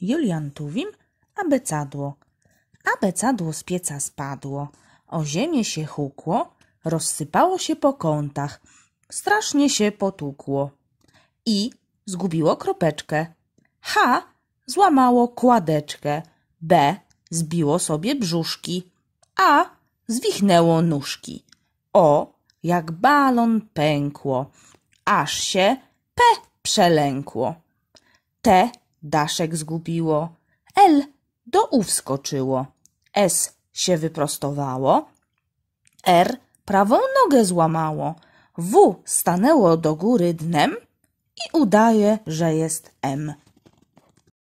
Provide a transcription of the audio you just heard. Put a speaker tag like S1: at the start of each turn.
S1: Juliantowim abecadło. Abecadło z pieca spadło, o ziemię się hukło, rozsypało się po kątach, strasznie się potukło. I zgubiło kropeczkę. H złamało kładeczkę, B zbiło sobie brzuszki, A zwichnęło nóżki. O jak balon pękło, aż się P przelękło. T Daszek zgubiło. L do U wskoczyło. S się wyprostowało. R prawą nogę złamało. W stanęło do góry dnem i udaje, że jest M.